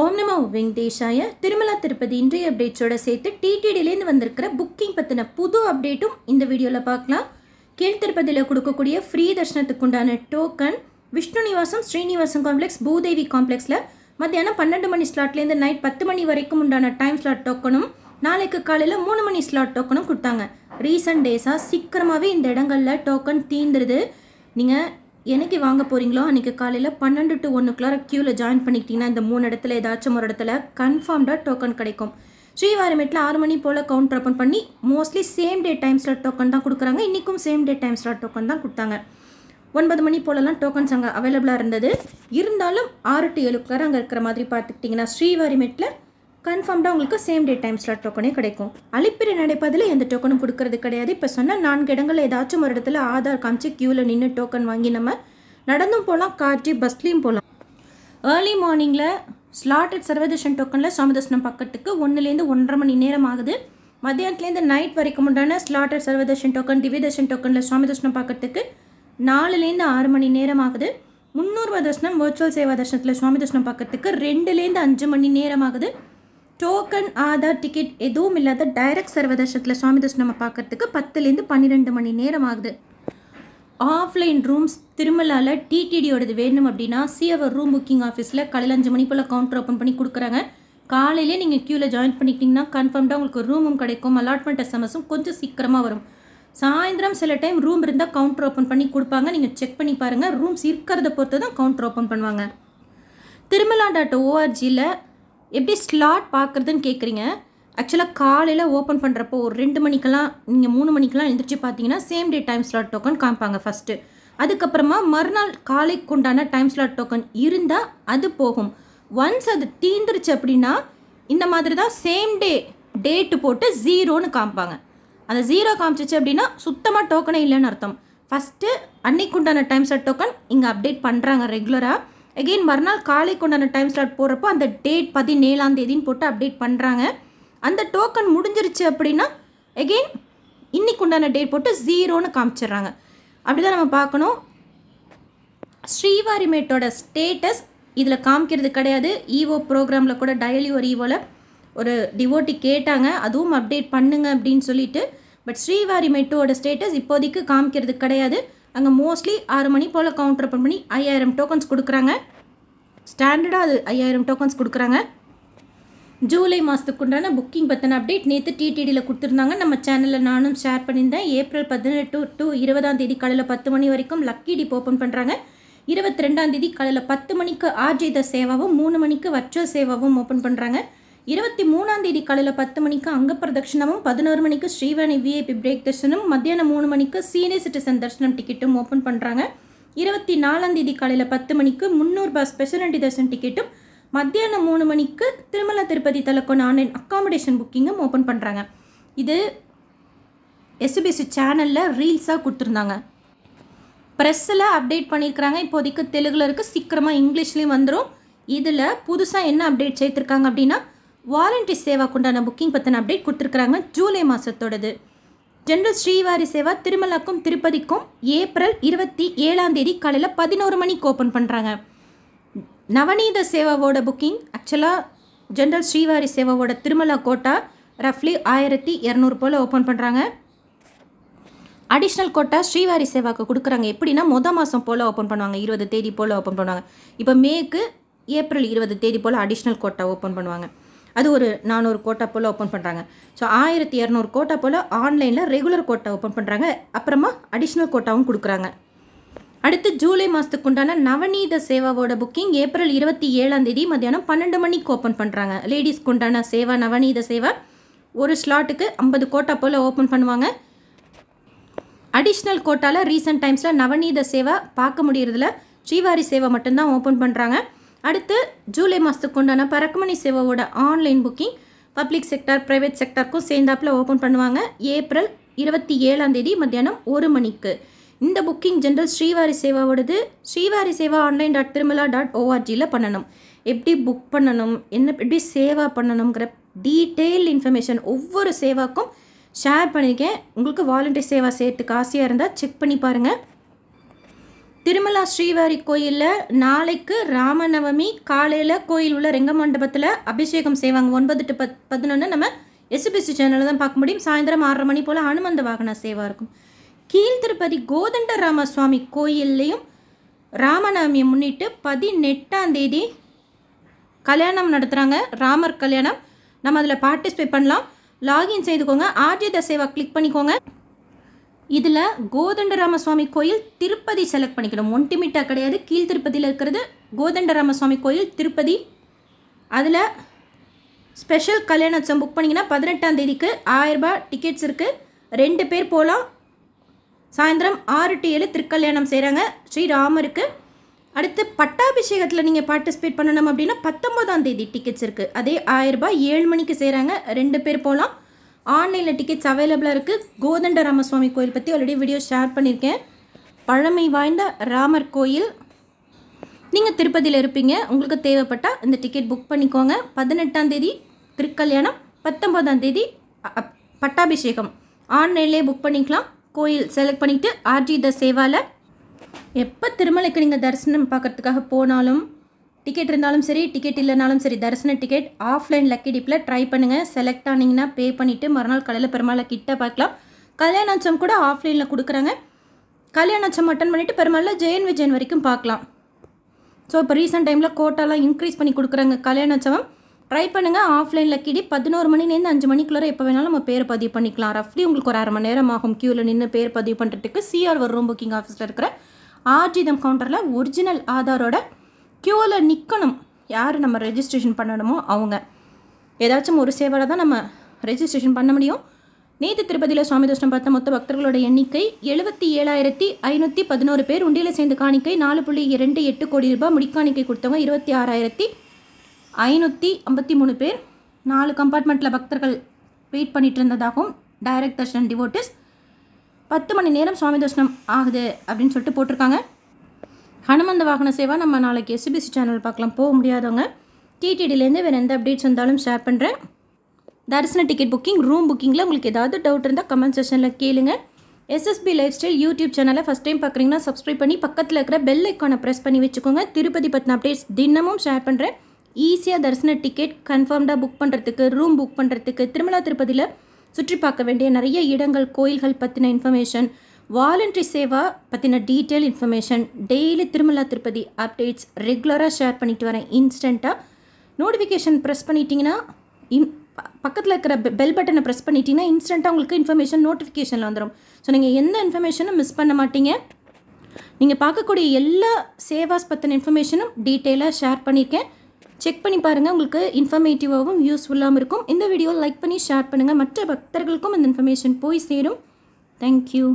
ஓம் நமோ வெங்கடேஷாய திருமலா திருப்பதி இன்றைய அப்டேட்ஸோட சேர்த்து டிடிடிலேருந்து வந்திருக்கிற புக்கிங் பற்றின புது அப்டேட்டும் இந்த வீடியோவில் பார்க்கலாம் கீழ் கொடுக்கக்கூடிய ஃப்ரீ தர்ஷனத்துக்கு உண்டான டோக்கன் விஷ்ணு நிவாசம் ஸ்ரீனிவாசம் காம்ப்ளெக்ஸ் பூதேவி காம்ப்ளெக்ஸில் மத்தியானம் பன்னெண்டு மணி ஸ்லாட்லேருந்து நைட் பத்து மணி வரைக்கும் உண்டான டைம் ஸ்லாட் டோக்கனும் நாளைக்கு காலையில் மூணு மணி ஸ்லாட் டோக்கனும் கொடுத்தாங்க ரீசன்ட் டேஸாக சீக்கிரமாகவே இந்த இடங்களில் டோக்கன் தீந்துருது நீங்கள் என்னைக்கு வாங்க போகிறீங்களோ அன்றைக்கி காலையில் பன்னெண்டு டு கிளாக் க்யூவில் ஜாயின் பண்ணிக்கிட்டிங்கன்னா இந்த மூணு இடத்துல ஏதாச்சும் ஒரு இடத்துல கன்ஃபார்ம்டாக டோக்கன் கிடைக்கும் ஸ்ரீவாரிமேட்டில் ஆறு மணி போல் கவுண்டர் ஓப்பன் பண்ணி mostly same day time slot token தான் கொடுக்குறாங்க இன்றைக்கும் same day time slot token தான் கொடுத்தாங்க ஒன்பது மணி போலலாம் டோக்கன்ஸ் அங்கே அவைலபிளாக இருந்தது இருந்தாலும் ஆறு டு கிளாக் அங்கே இருக்கிற மாதிரி பார்த்துக்கிட்டிங்கன்னா ஸ்ரீவாரிமேட்டில் கன்ஃபார்ம்டாக உங்களுக்கு சேம் டே டைம் ஸ்லாட் டோக்கனே கிடைக்கும் அழிப்பிறை நடைப்பதில் எந்த டோக்கனும் கொடுக்கறது கிடையாது இப்போ சொன்ன நான்கு இடங்கள் ஏதாச்சும் ஒரு இடத்துல ஆதார் காமிச்சு க்யூவில் நின்று டோக்கன் வாங்கி நம்ம நடந்தும் போகலாம் கார்ஜி பஸ்லேயும் போகலாம் ஏர்லி மார்னிங்கில் ஸ்லாட்டட் சர்வதேஷன் டோக்கனில் சுவாமி தர்சனம் பக்கத்துக்கு ஒன்றுலேருந்து ஒன்றரை மணி நேரம் ஆகுது மதியானத்துலேருந்து நைட் வரைக்கும் உண்டான ஸ்லாட்டட் சர்வதேஷன் டோக்கன் திவ்யதர்ஷன் டோக்கனில் சுவாமி பார்க்கறதுக்கு நாலுலேருந்து ஆறு மணி நேரம் ஆகுது முந்நூறுவா தர்ஷனம் வர்ச்சுவல் சேவா தர்ஷனத்தில் சுவாமி தர்ஷனம் பார்க்கறதுக்கு ரெண்டுலேருந்து அஞ்சு மணி நேரம் ஆகுது டோக்கன் ஆதார் டிக்கெட் எதுவும் இல்லாத டைரக்ட் சர்வதேசத்தில் சுவாமி தர்ஷனம் பார்க்குறதுக்கு பத்துலேருந்து பன்னிரெண்டு மணி நேரம் ஆகுது ஆஃப்லைன் ரூம்ஸ் திருமலாவில் டிடிடியோடது வேணும் அப்படின்னா சிஎவர் ரூம் புக்கிங் ஆஃபீஸில் காலையில் அஞ்சு மணி போல் கவுண்டர் ஓப்பன் பண்ணி கொடுக்குறாங்க காலையிலே நீங்கள் க்யூவில் ஜாயின் பண்ணிக்கிட்டிங்கன்னா கன்ஃபார்ம்டாக உங்களுக்கு ரூமும் கிடைக்கும் அலாட்மெண்ட் எஸ்எம்எஸும் கொஞ்சம் சீக்கிரமாக வரும் சாயந்தரம் சில டைம் ரூம் இருந்தால் கவுண்டர் ஓப்பன் பண்ணி கொடுப்பாங்க நீங்கள் செக் பண்ணி பாருங்கள் ரூம்ஸ் இருக்கிறத பொறுத்து தான் கவுண்டர் ஓப்பன் பண்ணுவாங்க திருமலா டாட் ஓஆர்ஜியில் எப்படி ஸ்லாட் பார்க்குறதுன்னு கேட்குறீங்க ஆக்சுவலாக காலையில் ஓப்பன் பண்ணுறப்போ ஒரு ரெண்டு மணிக்கெல்லாம் நீங்கள் மூணு மணிக்கெல்லாம் எழுந்திரிச்சு பார்த்தீங்கன்னா same day time slot token காமிப்பாங்க ஃபஸ்ட்டு அதுக்கப்புறமா மறுநாள் காலைக்கு உண்டான டைம் ஸ்லாட் டோக்கன் இருந்தால் அது போகும் ஒன்ஸ் அது தீந்துருச்சு அப்படின்னா இந்த மாதிரி தான் சேம் டே டேட்டு போட்டு ஜீரோன்னு காமிப்பாங்க அந்த ஜீரோ காமிச்சிச்சு அப்படின்னா சுத்தமாக டோக்கனே இல்லைன்னு அர்த்தம் ஃபஸ்ட்டு உண்டான டைம் ஸ்லாட் டோக்கன் இங்கே அப்டேட் பண்ணுறாங்க ரெகுலராக எகெயின் மறுநாள் காலைக்கு உண்டான டைம் ஸ்லாட் போகிறப்போ அந்த டேட் பதினேழாம் தேதின்னு போட்டு அப்டேட் பண்ணுறாங்க அந்த டோக்கன் முடிஞ்சிருச்சு அப்படின்னா எகெயின் இன்னைக்கு உண்டான டேட் போட்டு ஜீரோன்னு காமிச்சிடுறாங்க அப்படி தான் நம்ம பார்க்கணும் ஸ்ரீவாரிமேட்டோட ஸ்டேட்டஸ் இதில் காமிக்கிறது கிடையாது ஈவோ ப்ரோக்ராமில் கூட டயலி ஒரு ஈவோவில் ஒரு டிவோட்டி கேட்டாங்க அதுவும் அப்டேட் பண்ணுங்க அப்படின்னு சொல்லிட்டு பட் ஸ்ரீவாரிமேட்டோட ஸ்டேட்டஸ் இப்போதைக்கு காமிக்கிறது கிடையாது அங்கே மோஸ்ட்லி ஆறு மணி போல் கவுண்டர் ஓப்பன் பண்ணி ஐயாயிரம் டோக்கன்ஸ் கொடுக்குறாங்க ஸ்டாண்டர்டாக அது ஐயாயிரம் டோக்கன்ஸ் கொடுக்குறாங்க ஜூலை மாதத்துக்கு உண்டான புக்கிங் பற்றின அப்டேட் நேற்று டிடிடியில் கொடுத்துருந்தாங்க நம்ம சேனலில் நானும் ஷேர் பண்ணியிருந்தேன் ஏப்ரல் பதினெட்டு டு இருபதாம் தேதி காலையில் பத்து மணி வரைக்கும் லக்கி டிப் ஓப்பன் பண்ணுறாங்க இருபத்தி ரெண்டாம் தேதி காலையில் பத்து மணிக்கு ஆர்ஜித சேவாவும் மூணு மணிக்கு வர்ச்சுவல் சேவாவும் ஓப்பன் பண்ணுறாங்க இருபத்தி மூணாம் தேதி காலையில் பத்து மணிக்கு அங்க பதினோரு மணிக்கு ஸ்ரீவாணி விஐபி பிரேக் தர்ஷனும் மத்தியானம் மூணு மணிக்கு சீனியர் சிட்டிசன் தர்ஷனம் டிக்கெட்டும் ஓப்பன் பண்ணுறாங்க இருபத்தி நாலாம் தேதி காலையில் பத்து மணிக்கு முந்நூறு பஸ் ஸ்பெஷாலிட்டி தர்ஷன் டிக்கெட்டும் மத்தியானம் மூணு மணிக்கு திருமல திருப்பதி தலக்கோன் ஆன்லைன் அக்காமடேஷன் புக்கிங்கும் ஓப்பன் பண்ணுறாங்க இது எஸ்பிசி சேனலில் ரீல்ஸாக கொடுத்துருந்தாங்க ப்ரெஸ்ஸில் அப்டேட் பண்ணியிருக்கிறாங்க இப்போதைக்கு தெலுங்கில் இருக்குது சீக்கிரமாக இங்கிலீஷ்லேயும் வந்துடும் இதில் புதுசாக என்ன அப்டேட் சேர்த்துருக்காங்க அப்படின்னா வாலண்டி சேவாக்கு உண்டான புக்கிங் பற்றின அப்டேட் கொடுத்துருக்குறாங்க ஜூலை மாதத்தோடது ஜென்ரல் ஸ்ரீவாரி சேவா திருமலாக்கும் திருப்பதிக்கும் ஏப்ரல் இருபத்தி ஏழாம் தேதி காலையில் பதினோரு மணிக்கு ஓப்பன் பண்ணுறாங்க நவநீத சேவாவோட புக்கிங் ஆக்சுவலாக ஜென்ரல் ஸ்ரீவாரி சேவாவோட திருமலா கோட்டா ரஃப்லி ஆயிரத்தி இரநூறு போல் ஓப்பன் பண்ணுறாங்க அடிஷ்னல் கோட்டா ஸ்ரீவாரி சேவாக்கு கொடுக்குறாங்க எப்படின்னா மொதல் மாதம் போல் ஓப்பன் பண்ணுவாங்க இருபது தேதி போல் ஓப்பன் பண்ணுவாங்க இப்போ மேக்கு ஏப்ரல் இருபது தேதி போல் அடிஷ்னல் கோட்டா ஓப்பன் பண்ணுவாங்க அது ஒரு நானூறு கோட்டா போல் ஓப்பன் பண்ணுறாங்க ஸோ ஆயிரத்தி இரநூறு கோட்டா போல் ஆன்லைனில் ரெகுலர் கோட்டா ஓப்பன் பண்ணுறாங்க அப்புறமா அடிஷ்னல் கோட்டாவும் கொடுக்குறாங்க அடுத்து ஜூலை மாதத்துக்கு உண்டான நவநீத சேவாவோட புக்கிங் ஏப்ரல் இருபத்தி ஏழாம் தேதி மத்தியானம் பன்னெண்டு மணிக்கு ஓப்பன் பண்ணுறாங்க லேடிஸ்க்கு உண்டான சேவா நவநீத சேவை ஒரு ஸ்லாட்டுக்கு ஐம்பது கோட்டா போல் ஓப்பன் பண்ணுவாங்க அடிஷ்னல் கோட்டாவில் ரீசெண்ட் டைம்ஸில் நவநீத சேவை பார்க்க முடியறதில்ல ஸ்ரீவாரி சேவை மட்டும்தான் ஓப்பன் பண்ணுறாங்க அடுத்து ஜூலை மாதத்துக்கு உண்டான பறக்குமணி சேவையோட online booking public sector private செக்டாருக்கும் சேர்ந்தாப்பில் ஓப்பன் பண்ணுவாங்க ஏப்ரல் இருபத்தி ஏழாம் தேதி மத்தியானம் ஒரு மணிக்கு இந்த புக்கிங் ஜென்ரல் ஸ்ரீவாரி சேவாவோடது Srivari seva online dot Tirumala dot ஓஆர்ஜியில் பண்ணணும் எப்படி புக் பண்ணணும் என்ன எப்படி சேவா பண்ணணுங்கிற டீட்டெயில் இன்ஃபர்மேஷன் ஒவ்வொரு சேவாக்கும் ஷேர் பண்ணியிருக்கேன் உங்களுக்கு வாலண்டியர் சேவா சேர்த்துக்கு ஆசையாக இருந்தால் செக் பண்ணி பாருங்கள் திருமலா ஸ்ரீவாரி கோயிலில் நாளைக்கு ராமநவமி காலையில் கோயில் உள்ள ரெங்க மண்டபத்தில் அபிஷேகம் செய்வாங்க ஒன்பது டு பத் பதினொன்று நம்ம எஸ்பிசி சேனலில் தான் பார்க்க முடியும் சாயந்தரம் ஆறரை மணி போல் அனுமந்த வாகன சேவா இருக்கும் கீழ் திருப்பதி கோதண்ட ராமசுவாமி கோயில்லையும் ராமநவமியை முன்னிட்டு பதினெட்டாம் தேதி கல்யாணம் நடத்துகிறாங்க ராமர் கல்யாணம் நம்ம அதில் பார்ட்டிசிபேட் பண்ணலாம் லாகின் செய்துக்கோங்க ஆர்ஜி தசேவா கிளிக் பண்ணிக்கோங்க இதில் கோதண்டராமசுவாமி கோயில் திருப்பதி செலக்ட் பண்ணிக்கணும் ஒன்டிமிட்டா கிடையாது கீழ் திருப்பதியில் இருக்கிறது கோதண்டராமசுவாமி கோயில் திருப்பதி அதில் ஸ்பெஷல் கல்யாணம் புக் பண்ணிங்கன்னா பதினெட்டாம் தேதிக்கு ஆயிரரூபா டிக்கெட்ஸ் இருக்குது ரெண்டு பேர் போகலாம் சாயந்தரம் ஆறு டு ஏழு திருக்கல்யாணம் செய்கிறாங்க ஸ்ரீராமருக்கு அடுத்து பட்டாபிஷேகத்தில் நீங்கள் பார்ட்டிசிபேட் பண்ணணும் அப்படின்னா பத்தொம்போதாம் தேதி டிக்கெட்ஸ் இருக்குது அதே ஆயிரரூபா ஏழு மணிக்கு செய்கிறாங்க ரெண்டு பேர் போகலாம் ஆன்லைனில் டிக்கெட்ஸ் அவைலபிளாக இருக்குது கோதண்ட ராமசுவாமி கோயில் பற்றி ஆல்ரெடி வீடியோ ஷேர் பண்ணியிருக்கேன் பழமை வாய்ந்த ராமர் கோயில் நீங்கள் திருப்பதியில் இருப்பீங்க உங்களுக்கு தேவைப்பட்டால் இந்த டிக்கெட் புக் பண்ணிக்கோங்க பதினெட்டாம் தேதி திருக்கல்யாணம் பத்தொம்போதாம் தேதி பட்டாபிஷேகம் ஆன்லைன்லேயே புக் பண்ணிக்கலாம் கோயில் செலக்ட் பண்ணிவிட்டு ஆர்ஜி த சேவாவில் எப்போ திருமலைக்கு நீங்கள் தரிசனம் பார்க்குறதுக்காக போனாலும் டிக்கெட் இருந்தாலும் சரி டிக்கெட் இல்லைனாலும் சரி தரிசன டிக்கெட் ஆஃப்லைன் லக்கி டிப்பில் ட்ரை பண்ணுங்கள் செலக்ட் ஆனிங்கன்னா பே பண்ணிவிட்டு மறுநாள் காலையில் பெருமாளை கிட்ட பார்க்கலாம் கல்யாணாச்சம் கூட ஆஃப்லைனில் கொடுக்குறாங்க கல்யாணாச்சம் அட்டன் பண்ணிவிட்டு பெருமாளில் ஜெயன் விஜயன் வரைக்கும் பார்க்கலாம் ஸோ இப்போ ரீசெண்ட் டைமில் கோட்டாலாம் இன்க்ரீஸ் பண்ணி கொடுக்குறாங்க கல்யாணோச்சவம் ட்ரை பண்ணுங்கள் ஆஃப்லைன் லக்கிடி பதினோரு மணிலேருந்து அஞ்சு மணிக்குள்ளே எப்போ வேணாலும் நம்ம பேர் பதிவு பண்ணிக்கலாம் ரஃப்லி உங்களுக்கு ஒரு அரை மணி நேரம் ஆகும் க்யூவில் நின்று பேர் பதிவு பண்ணுறதுக்கு சிஆர் ஒரு ரூம் புக்கிங் ஆஃபீஸில் இருக்கிற ஆர்ஜிதம் கவுண்டரில் ஒரிஜினல் ஆதாரோட க்யூவில் நிற்கணும் யார் நம்ம ரெஜிஸ்ட்ரேஷன் பண்ணணுமோ அவங்க ஏதாச்சும் ஒரு சேவலை தான் நம்ம ரெஜிஸ்ட்ரேஷன் பண்ண முடியும் நேற்று திருப்பதியில் சுவாமி தோஷம் பார்த்த மொத்த பக்தர்களோட எண்ணிக்கை எழுபத்தி ஏழாயிரத்தி ஐநூற்றி பதினோரு பேர் உண்டியில் சேர்ந்து காணிக்கை நாலு புள்ளி இரண்டு எட்டு கோடி ரூபாய் முடிக்காணிக்கை கொடுத்தவங்க இருபத்தி ஆறாயிரத்தி ஐநூற்றி ஐம்பத்தி மூணு பேர் நாலு கம்பார்ட்மெண்ட்டில் பக்தர்கள் வெயிட் பண்ணிட்டு இருந்ததாகவும் டைரக்ட் தர்ஷன் டிவோட்டிஸ் பத்து மணி நேரம் சுவாமி தர்ஷனம் ஆகுது அப்படின்னு சொல்லிட்டு போட்டிருக்காங்க ஹனுமந்த வாகன சேவா நம்ம நாளைக்கு எஸ்பிசி சேனல் பார்க்கலாம் போக முடியாதவங்க டிடிடிலேருந்து வேறு எந்த அப்டேட்ஸ் வந்தாலும் ஷேர் பண்ணுறேன் தரிசன டிக்கெட் புக்கிங் ரூம் புக்கிங்கில் உங்களுக்கு ஏதாவது டவுட் இருந்தால் கமெண்ட் செஷனில் கேளுங்க எஸ்எஸ்பி லைஃப் ஸ்டைல் யூடியூப் சேனலை ஃபஸ்ட் டைம் பார்க்குறீங்கன்னா சப்ஸ்கிரைப் பண்ணி பக்கத்தில் இருக்கிற பெல் ஐக்கானை ப்ரெஸ் பண்ணி வச்சுக்கோங்க திருப்பதி பற்றின அப்டேட்ஸ் தினமும் ஷேர் பண்ணுறேன் ஈஸியாக தரிசன டிக்கெட் கன்ஃபார்ம்டாக புக் பண்ணுறதுக்கு ரூம் புக் பண்ணுறதுக்கு திருமலா திருப்பதியில் சுற்றி பார்க்க வேண்டிய நிறைய இடங்கள் கோயில்கள் பற்றின இன்ஃபர்மேஷன் வாலண்ட்ரி சேவா பற்றின detail information daily Tirumala Tirupati updates ரெகுலராக ஷேர் பண்ணிட்டு வரேன் இன்ஸ்டண்ட்டாக நோட்டிஃபிகேஷன் ப்ரெஸ் பண்ணிட்டீங்கன்னா இன் பக்கத்தில் இருக்கிற பெல் பட்டனை ப்ரெஸ் பண்ணிட்டீங்கன்னா இன்ஸ்டண்ட்டாக உங்களுக்கு இன்ஃபர்மேஷன் நோட்டிஃபிகேஷனில் வந்துடும் ஸோ நீங்கள் எந்த இன்ஃபர்மேஷனும் மிஸ் பண்ண மாட்டீங்க நீங்கள் பார்க்கக்கூடிய எல்லா சேவாஸ் பற்றின இன்ஃபர்மேஷனும் டீட்டெயிலாக ஷேர் பண்ணியிருக்கேன் செக் பண்ணி பாருங்கள் உங்களுக்கு இன்ஃபர்மேட்டிவாகவும் யூஸ்ஃபுல்லாகவும் இருக்கும் இந்த வீடியோ லைக் பண்ணி ஷேர் பண்ணுங்கள் மற்ற பக்தர்களுக்கும் இந்த இன்ஃபர்மேஷன் போய் சேரும் தேங்க்யூ